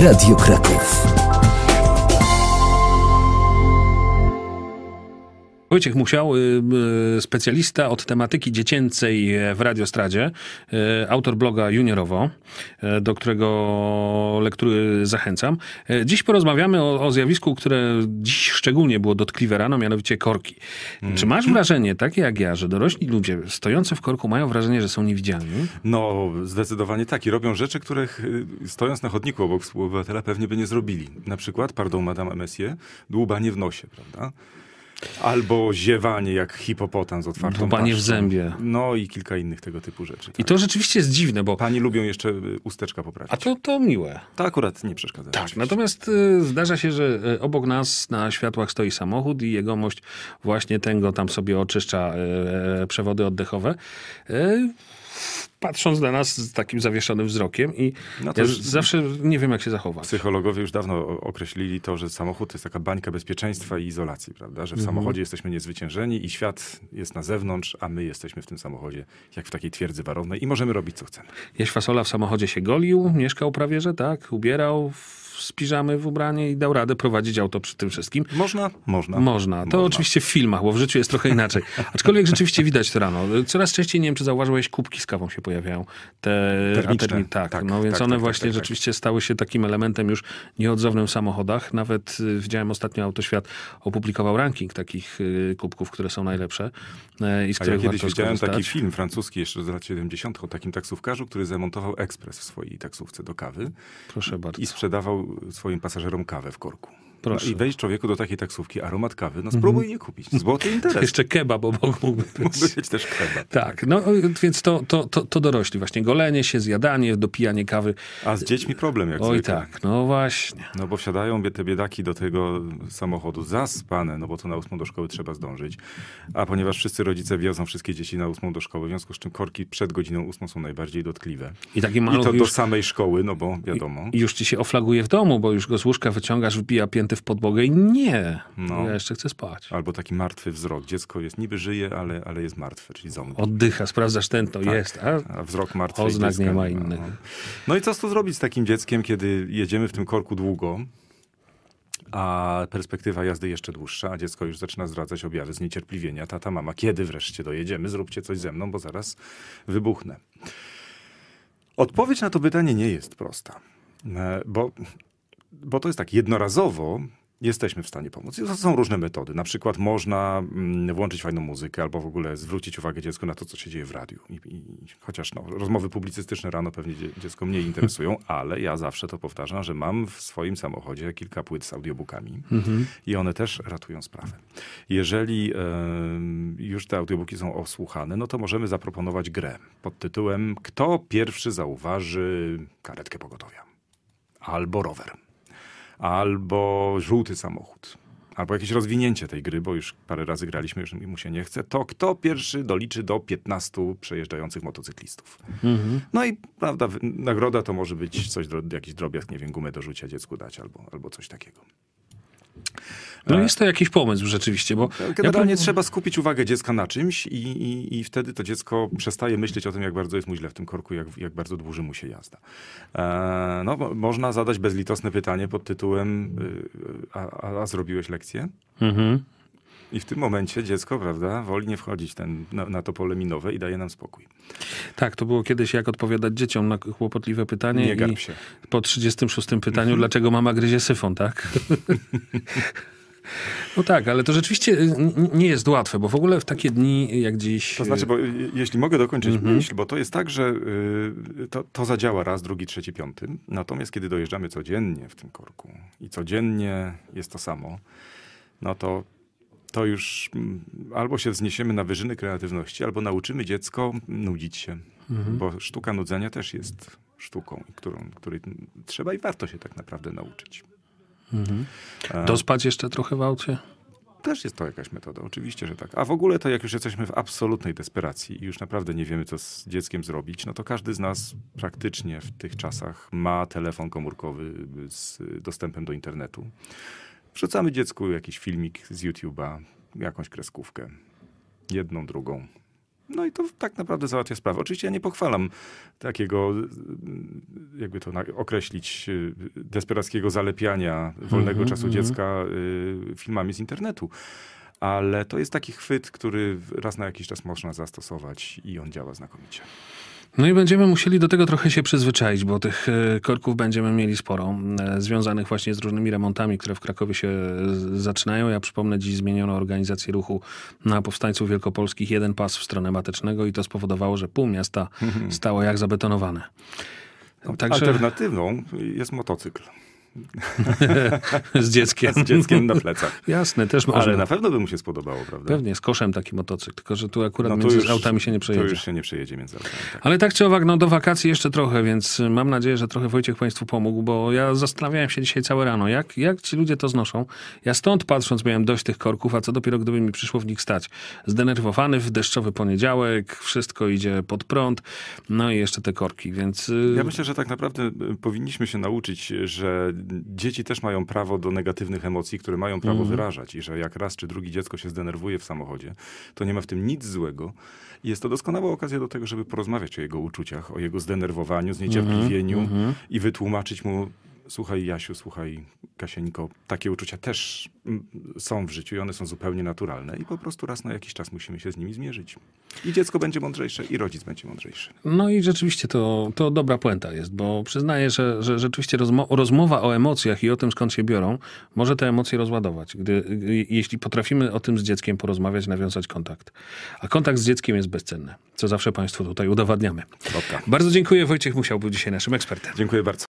Radio Kraków. Wojciech Musiał, y, y, specjalista od tematyki dziecięcej w Radiostradzie, y, autor bloga Juniorowo, do którego lektury zachęcam. Dziś porozmawiamy o, o zjawisku, które dziś szczególnie było dotkliwe rano, mianowicie korki. Mm. Czy masz wrażenie, takie jak ja, że dorośli ludzie stojący w korku mają wrażenie, że są niewidzialni? No, zdecydowanie tak. I robią rzeczy, których stojąc na chodniku obok współobywatela pewnie by nie zrobili. Na przykład, pardon, madame Messie, dłubanie w nosie, prawda? Albo ziewanie jak hipopotam z otwartą Bo Panie w zębie. No i kilka innych tego typu rzeczy. Tak. I to rzeczywiście jest dziwne, bo... Pani lubią jeszcze y, usteczka poprawić. A to, to miłe. To akurat nie przeszkadza. Tak, oczywiście. natomiast y, zdarza się, że y, obok nas na światłach stoi samochód i jegomość właśnie tego tam sobie oczyszcza y, y przewody oddechowe. Y, patrząc na nas z takim zawieszonym wzrokiem i no ja zawsze nie wiem, jak się zachować. Psychologowie już dawno określili to, że samochód to jest taka bańka bezpieczeństwa i izolacji, prawda? Że w mhm. samochodzie jesteśmy niezwyciężeni i świat jest na zewnątrz, a my jesteśmy w tym samochodzie jak w takiej twierdzy warownej i możemy robić, co chcemy. Jaś Fasola w samochodzie się golił, mieszkał prawie, że tak, ubierał, w z piżamy w ubranie i dał radę prowadzić auto przy tym wszystkim. Można? Można. Można. To można. oczywiście w filmach, bo w życiu jest trochę inaczej. Aczkolwiek rzeczywiście widać to rano. Coraz częściej, nie wiem czy zauważyłeś, kubki z kawą się pojawiają. Te termiczne. Tak, tak, no tak, więc tak, one tak, tak właśnie tak. rzeczywiście stały się takim elementem już nieodzownym w samochodach. Nawet y, widziałem ostatnio Autoświat opublikował ranking takich y, kubków, które są najlepsze y, i z A których ja kiedyś widziałem taki film francuski jeszcze z lat 70. o takim taksówkarzu, który zamontował ekspres w swojej taksówce do kawy. Proszę bardzo. I sprzedawał swoim pasażerom kawę w korku. No Proszę. No I wejść człowieku do takiej taksówki, aromat kawy, no mhm. spróbuj mm nie kupić. Złoty interes. Jeszcze kebab obok mógłby być. Mógłby być też kebab. Tak, no więc to, to, to, to dorośli. Właśnie golenie się, zjadanie, dopijanie kawy. A z dziećmi problem, jak Oj tak, tak, no właśnie. No bo wsiadają te biedaki do tego samochodu zaspane, no bo to na ósmą do szkoły trzeba zdążyć. A ponieważ wszyscy rodzice wiozą wszystkie dzieci na ósmą do szkoły, w związku z czym korki przed godziną ósmą są najbardziej dotkliwe. I, taki I to już... do samej szkoły, no bo wiadomo. I już ci się oflaguje w domu, bo już go z łóżka wyciągasz, wbija piętę wciśnięty w podłogę i nie, no. ja jeszcze chcę spać. Albo taki martwy wzrok. Dziecko jest niby żyje, ale, ale jest martwe, czyli zombie. Oddycha, sprawdzasz tętno, tak. jest. A, a wzrok martwy. Oznak nie ma innych. No. no i co tu zrobić z takim dzieckiem, kiedy jedziemy w tym korku długo, a perspektywa jazdy jeszcze dłuższa, a dziecko już zaczyna zdradzać objawy zniecierpliwienia. Tata, mama, kiedy wreszcie dojedziemy? Zróbcie coś ze mną, bo zaraz wybuchnę. Odpowiedź na to pytanie nie jest prosta, e, bo bo to jest tak, jednorazowo jesteśmy w stanie pomóc. I są różne metody. Na przykład można mm, włączyć fajną muzykę albo w ogóle zwrócić uwagę dziecku na to, co się dzieje w radiu. I, i, chociaż no, rozmowy publicystyczne rano pewnie dziecko mniej interesują, ale ja zawsze to powtarzam, że mam w swoim samochodzie kilka płyt z audiobookami mhm. i one też ratują sprawę. Jeżeli y, już te audiobooki są osłuchane, no to możemy zaproponować grę pod tytułem Kto pierwszy zauważy karetkę pogotowia? Albo rower albo żółty samochód, albo jakieś rozwinięcie tej gry, bo już parę razy graliśmy, już mu się nie chce, to kto pierwszy doliczy do 15 przejeżdżających motocyklistów. Mhm. No i prawda, nagroda to może być coś, jakiś drobiazg, nie wiem, gumę do rzucia dziecku dać albo, albo coś takiego. No tak. jest to jakiś pomysł rzeczywiście, bo... Generalnie ja trzeba skupić uwagę dziecka na czymś i, i, i, wtedy to dziecko przestaje myśleć o tym, jak bardzo jest mu źle w tym korku, jak, jak bardzo dłuży mu się jazda. E, no, można zadać bezlitosne pytanie pod tytułem y, a, a zrobiłeś lekcję? Mhm. I w tym momencie dziecko, prawda, woli nie wchodzić ten, na, na, to pole minowe i daje nam spokój. Tak, to było kiedyś, jak odpowiadać dzieciom na kłopotliwe pytanie. Nie garb się. Po 36 pytaniu, dlaczego mama gryzie syfon, tak? No tak, ale to rzeczywiście y, nie jest łatwe, bo w ogóle w takie dni jak dziś... To znaczy, bo jeśli mogę dokończyć mhm. myśl, bo to jest tak, że y, to, to zadziała raz, drugi, trzeci, piąty. Natomiast kiedy dojeżdżamy codziennie w tym korku i codziennie jest to samo, no to to już mm, albo się wzniesiemy na wyżyny kreatywności, albo nauczymy dziecko nudzić się. Mhm. Bo sztuka nudzenia też jest sztuką, którą, której mm, trzeba i warto się tak naprawdę nauczyć. Mhm. E. Dospać jeszcze trochę w aucie? Też jest to jakaś metoda, oczywiście, że tak. A w ogóle to jak już jesteśmy w absolutnej desperacji i już naprawdę nie wiemy, co z dzieckiem zrobić, no to każdy z nas praktycznie w tych czasach ma telefon komórkowy z dostępem do internetu. Wrzucamy dziecku jakiś filmik z YouTube'a, jakąś kreskówkę, jedną, drugą. No i to tak naprawdę załatwia sprawę. Oczywiście ja nie pochwalam takiego, y, y, jakby to określić, y, desperackiego zalepiania mhm, wolnego mm-hmm, czasu mm-hmm. dziecka filmami z internetu. Ale to jest taki chwyt, który raz na jakiś czas można zastosować i on działa znakomicie. No i będziemy musieli do tego trochę się przyzwyczaić, bo tych e, korków będziemy mieli sporo, e, związanych właśnie z różnymi remontami, które w Krakowie się zaczynają. Ja przypomnę, dziś zmieniono organizację ruchu na powstańców wielkopolskich jeden pas w stronę Matecznego i to spowodowało, że pół miasta stało jak zabetonowane. No, Także... Alternatywą jest motocykl. z dzieckiem. Z dzieckiem na plecach. Jasne, też może Ale na pewno by mu się spodobało, prawda? Pewnie, z koszem taki motocykl, tylko że tu akurat no między już, autami się nie przejedzie. To już się nie przejedzie między autami. Tak. Ale tak czy owak, no do wakacji jeszcze trochę, więc mam nadzieję, że trochę Wojciech Państwu pomógł, bo ja zastanawiałem się dzisiaj całe rano, jak, jak ci ludzie to znoszą. Ja stąd patrząc miałem dość tych korków, a co dopiero gdyby mi przyszło w nich stać. Zdenerwowany w deszczowy poniedziałek, wszystko idzie pod prąd, no i jeszcze te korki, więc... Y, ja myślę, że tak naprawdę y, powinniśmy się nauczyć, że dzieci też mają prawo do negatywnych emocji, które mają prawo mm. wyrażać i że jak raz czy drugi dziecko się zdenerwuje w samochodzie, to nie ma w tym nic złego. Jest to doskonała okazja do tego, żeby porozmawiać o jego uczuciach, o jego zdenerwowaniu, mhm, zniecierpliwieniu mm -hmm. i wytłumaczyć mu Słuchaj Jasiu, słuchaj Kasieńko, takie uczucia też mm, są w życiu i one są zupełnie naturalne i po prostu raz na jakiś czas musimy się z nimi zmierzyć. I dziecko będzie mądrzejsze, i rodzic będzie mądrzejszy. No i rzeczywiście to, to dobra puenta jest, bo przyznaję, że, że rzeczywiście rozmowa o emocjach i o tym, skąd się biorą, może te emocje rozładować. Gdy, jeśli potrafimy o tym z dzieckiem porozmawiać, nawiązać kontakt. A kontakt z dzieckiem jest bezcenny, co zawsze Państwu tutaj udowadniamy. Dobka. Bardzo dziękuję. Wojciech Musiał był dzisiaj naszym ekspertem. Dziękuję bardzo.